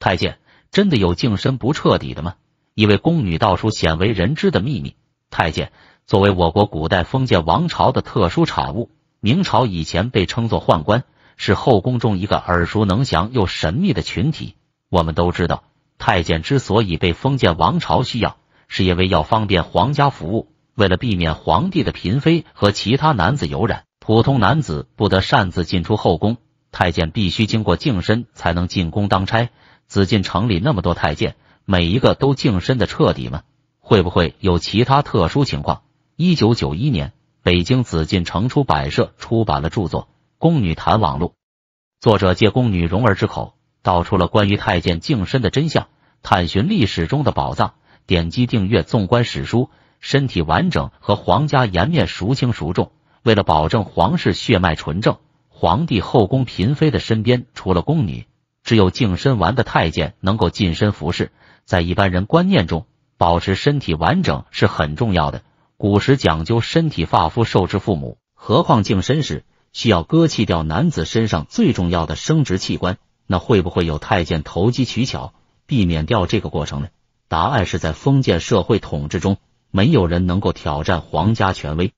太监真的有净身不彻底的吗？一位宫女道出鲜为人知的秘密。太监作为我国古代封建王朝的特殊产物，明朝以前被称作宦官，是后宫中一个耳熟能详又神秘的群体。我们都知道，太监之所以被封建王朝需要，是因为要方便皇家服务。为了避免皇帝的嫔妃和其他男子有染，普通男子不得擅自进出后宫，太监必须经过净身才能进宫当差。紫禁城里那么多太监，每一个都净身的彻底吗？会不会有其他特殊情况？一九九一年，北京紫禁城出版社出版了著作《宫女谈网录》，作者借宫女容儿之口，道出了关于太监净身的真相，探寻历史中的宝藏。点击订阅，纵观史书，身体完整和皇家颜面孰轻孰重？为了保证皇室血脉纯正，皇帝后宫嫔妃的身边除了宫女。只有净身完的太监能够近身服侍，在一般人观念中，保持身体完整是很重要的。古时讲究身体发肤受之父母，何况净身时需要割弃掉男子身上最重要的生殖器官，那会不会有太监投机取巧，避免掉这个过程呢？答案是在封建社会统治中，没有人能够挑战皇家权威，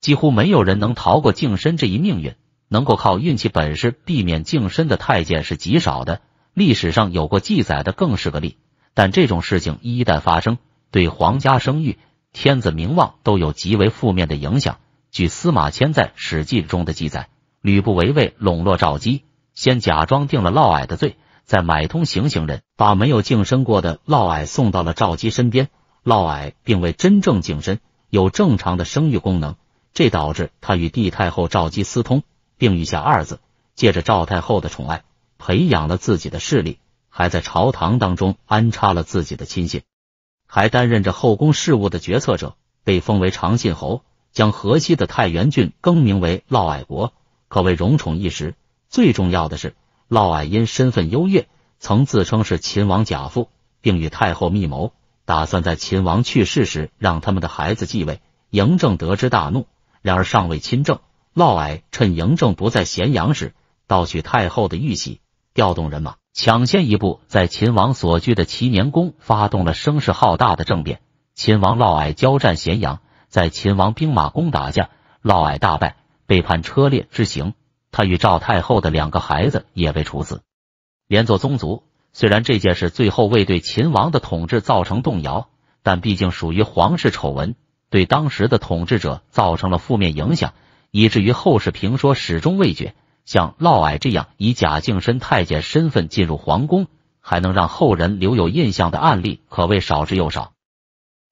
几乎没有人能逃过净身这一命运。能够靠运气本事避免净身的太监是极少的，历史上有过记载的更是个例。但这种事情一旦发生，对皇家声誉、天子名望都有极为负面的影响。据司马迁在《史记》中的记载，吕不韦为笼络赵姬，先假装定了嫪毐的罪，再买通行刑人，把没有净身过的嫪毐送到了赵姬身边。嫪毐并未真正净身，有正常的生育功能，这导致他与帝太后赵姬私通。并御下二字，借着赵太后的宠爱，培养了自己的势力，还在朝堂当中安插了自己的亲信，还担任着后宫事务的决策者，被封为长信侯，将河西的太原郡更名为嫪毐国，可谓荣宠一时。最重要的是，嫪毐因身份优越，曾自称是秦王贾父，并与太后密谋，打算在秦王去世时让他们的孩子继位。嬴政得知大怒，然而尚未亲政。嫪毐趁嬴政不在咸阳时，盗取太后的玉玺，调动人马，抢先一步，在秦王所居的蕲年宫发动了声势浩大的政变。秦王嫪毐交战咸阳，在秦王兵马攻打下，嫪毐大败，被判车裂之刑。他与赵太后的两个孩子也被处死，连坐宗族。虽然这件事最后未对秦王的统治造成动摇，但毕竟属于皇室丑闻，对当时的统治者造成了负面影响。以至于后世评说始终未决。像嫪毐这样以假净身太监身份进入皇宫，还能让后人留有印象的案例可谓少之又少。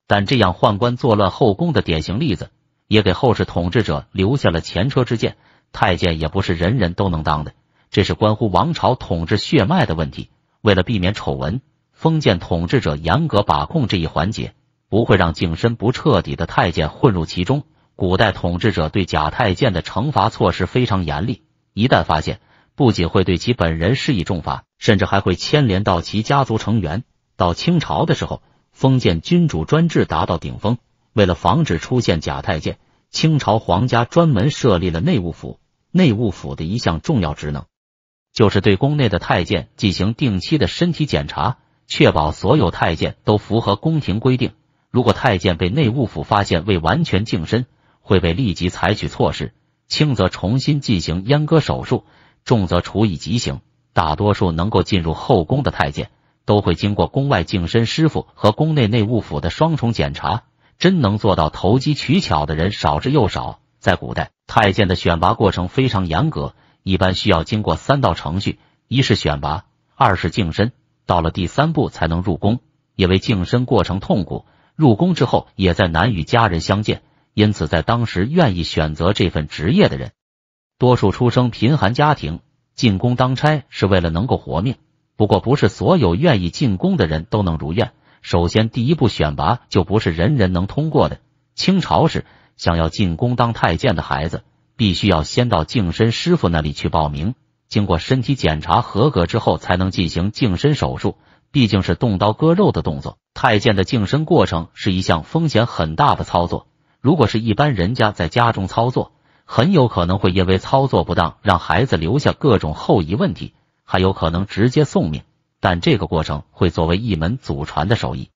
但这样宦官作乱后宫的典型例子，也给后世统治者留下了前车之鉴。太监也不是人人都能当的，这是关乎王朝统治血脉的问题。为了避免丑闻，封建统治者严格把控这一环节，不会让净身不彻底的太监混入其中。古代统治者对假太监的惩罚措施非常严厉，一旦发现，不仅会对其本人施以重罚，甚至还会牵连到其家族成员。到清朝的时候，封建君主专制达到顶峰，为了防止出现假太监，清朝皇家专门设立了内务府。内务府的一项重要职能，就是对宫内的太监进行定期的身体检查，确保所有太监都符合宫廷规定。如果太监被内务府发现未完全净身，会被立即采取措施，轻则重新进行阉割手术，重则处以极刑。大多数能够进入后宫的太监，都会经过宫外净身师傅和宫内内务府的双重检查，真能做到投机取巧的人少之又少。在古代，太监的选拔过程非常严格，一般需要经过三道程序：一是选拔，二是净身，到了第三步才能入宫。因为净身过程痛苦，入宫之后也再难与家人相见。因此，在当时愿意选择这份职业的人，多数出生贫寒家庭，进宫当差是为了能够活命。不过，不是所有愿意进宫的人都能如愿。首先，第一步选拔就不是人人能通过的。清朝时，想要进宫当太监的孩子，必须要先到净身师傅那里去报名，经过身体检查合格之后，才能进行净身手术。毕竟是动刀割肉的动作，太监的净身过程是一项风险很大的操作。如果是一般人家在家中操作，很有可能会因为操作不当，让孩子留下各种后遗问题，还有可能直接送命。但这个过程会作为一门祖传的手艺，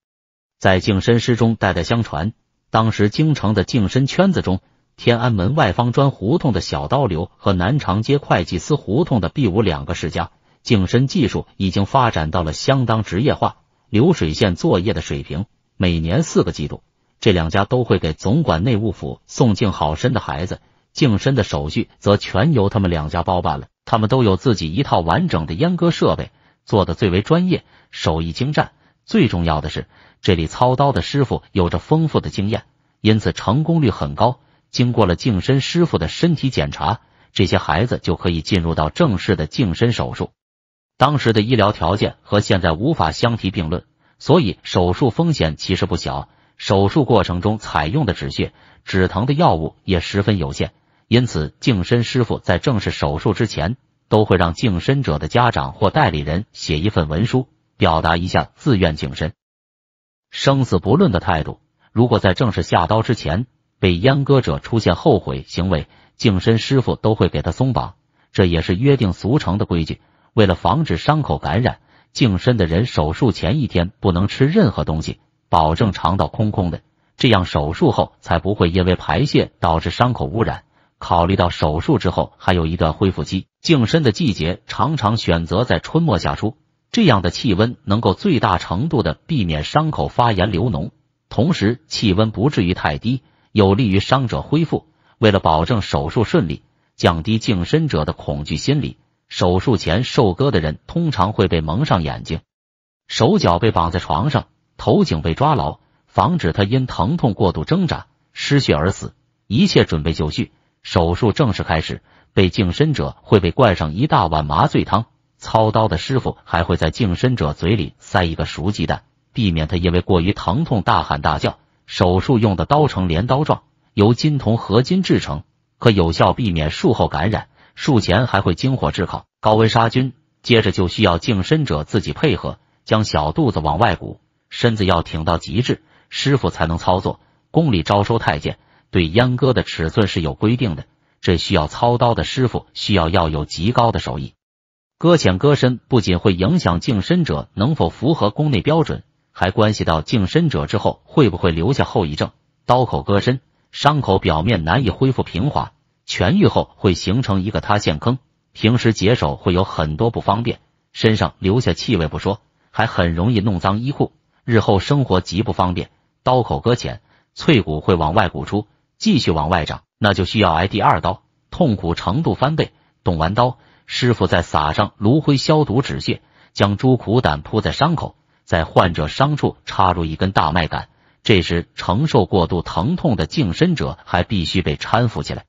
在净身师中代代相传。当时京城的净身圈子中，天安门外方砖胡同的小刀流和南长街会计司胡同的 B 五两个世家，净身技术已经发展到了相当职业化、流水线作业的水平，每年四个季度。这两家都会给总管内务府送敬好身的孩子，净身的手续则全由他们两家包办了。他们都有自己一套完整的阉割设备，做的最为专业，手艺精湛。最重要的是，这里操刀的师傅有着丰富的经验，因此成功率很高。经过了净身师傅的身体检查，这些孩子就可以进入到正式的净身手术。当时的医疗条件和现在无法相提并论，所以手术风险其实不小。手术过程中采用的止血、止疼的药物也十分有限，因此净身师傅在正式手术之前，都会让净身者的家长或代理人写一份文书，表达一下自愿净身、生死不论的态度。如果在正式下刀之前，被阉割者出现后悔行为，净身师傅都会给他松绑，这也是约定俗成的规矩。为了防止伤口感染，净身的人手术前一天不能吃任何东西。保证肠道空空的，这样手术后才不会因为排泄导致伤口污染。考虑到手术之后还有一段恢复期，净身的季节常常选择在春末夏初，这样的气温能够最大程度的避免伤口发炎流脓，同时气温不至于太低，有利于伤者恢复。为了保证手术顺利，降低净身者的恐惧心理，手术前受割的人通常会被蒙上眼睛，手脚被绑在床上。头颈被抓牢，防止他因疼痛过度挣扎失血而死。一切准备就绪，手术正式开始。被净身者会被灌上一大碗麻醉汤，操刀的师傅还会在净身者嘴里塞一个熟鸡蛋，避免他因为过于疼痛大喊大叫。手术用的刀呈镰刀状，由金铜合金制成，可有效避免术后感染。术前还会经火炙烤，高温杀菌。接着就需要净身者自己配合，将小肚子往外鼓。身子要挺到极致，师傅才能操作。宫里招收太监，对阉割的尺寸是有规定的。这需要操刀的师傅需要要有极高的手艺。割浅割深不仅会影响净身者能否符合宫内标准，还关系到净身者之后会不会留下后遗症。刀口割深，伤口表面难以恢复平滑，痊愈后会形成一个塌陷坑，平时解手会有很多不方便，身上留下气味不说，还很容易弄脏衣裤。日后生活极不方便，刀口割浅，脆骨会往外鼓出，继续往外长，那就需要挨第二刀，痛苦程度翻倍。动完刀，师傅再撒上炉灰消毒止血，将猪苦胆铺在伤口，在患者伤处插入一根大麦杆。这时承受过度疼痛的净身者还必须被搀扶起来，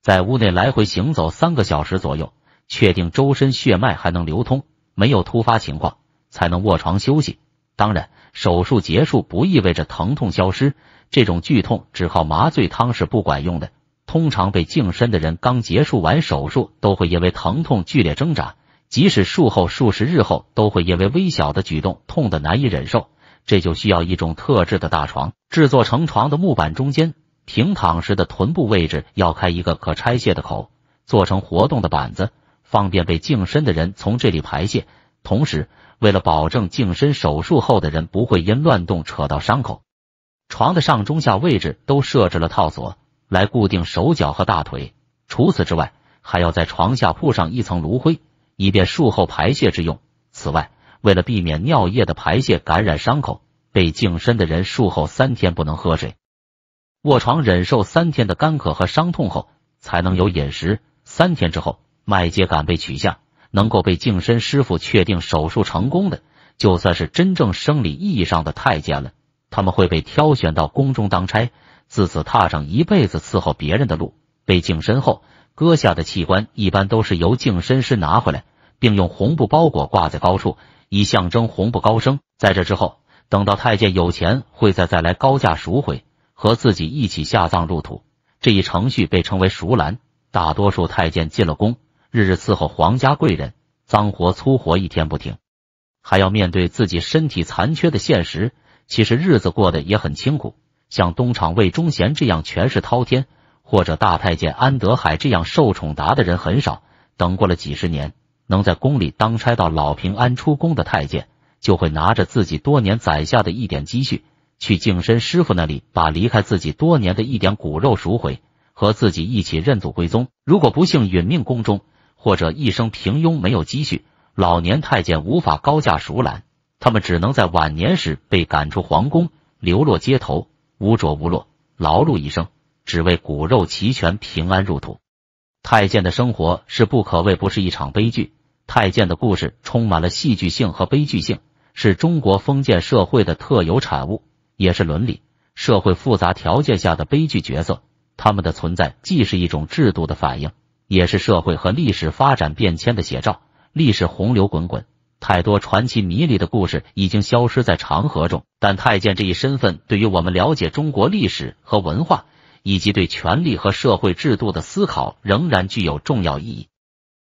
在屋内来回行走三个小时左右，确定周身血脉还能流通，没有突发情况，才能卧床休息。当然，手术结束不意味着疼痛消失。这种剧痛只靠麻醉汤是不管用的。通常被净身的人刚结束完手术，都会因为疼痛剧烈挣扎，即使术后数十日后，都会因为微小的举动痛得难以忍受。这就需要一种特制的大床，制作成床的木板中间平躺时的臀部位置要开一个可拆卸的口，做成活动的板子，方便被净身的人从这里排泄。同时，为了保证净身手术后的人不会因乱动扯到伤口，床的上中下位置都设置了套索来固定手脚和大腿。除此之外，还要在床下铺上一层炉灰，以便术后排泄之用。此外，为了避免尿液的排泄感染伤口，被净身的人术后三天不能喝水，卧床忍受三天的干渴和伤痛后，才能有饮食。三天之后，麦秸感被取下。能够被净身师傅确定手术成功的，就算是真正生理意义上的太监了。他们会被挑选到宫中当差，自此踏上一辈子伺候别人的路。被净身后，割下的器官一般都是由净身师拿回来，并用红布包裹挂在高处，以象征红布高升。在这之后，等到太监有钱，会再再来高价赎回，和自己一起下葬入土。这一程序被称为赎兰。大多数太监进了宫。日日伺候皇家贵人，脏活粗活一天不停，还要面对自己身体残缺的现实。其实日子过得也很清苦。像东厂魏忠贤这样权势滔天，或者大太监安德海这样受宠达的人很少。等过了几十年，能在宫里当差到老平安出宫的太监，就会拿着自己多年攒下的一点积蓄，去净身师傅那里把离开自己多年的一点骨肉赎回，和自己一起认祖归宗。如果不幸殒命宫中，或者一生平庸，没有积蓄，老年太监无法高价赎揽，他们只能在晚年时被赶出皇宫，流落街头，无着无落，劳碌一生，只为骨肉齐全，平安入土。太监的生活是不可谓不是一场悲剧。太监的故事充满了戏剧性和悲剧性，是中国封建社会的特有产物，也是伦理社会复杂条件下的悲剧角色。他们的存在既是一种制度的反映。也是社会和历史发展变迁的写照。历史洪流滚滚，太多传奇迷离的故事已经消失在长河中。但太监这一身份，对于我们了解中国历史和文化，以及对权力和社会制度的思考，仍然具有重要意义。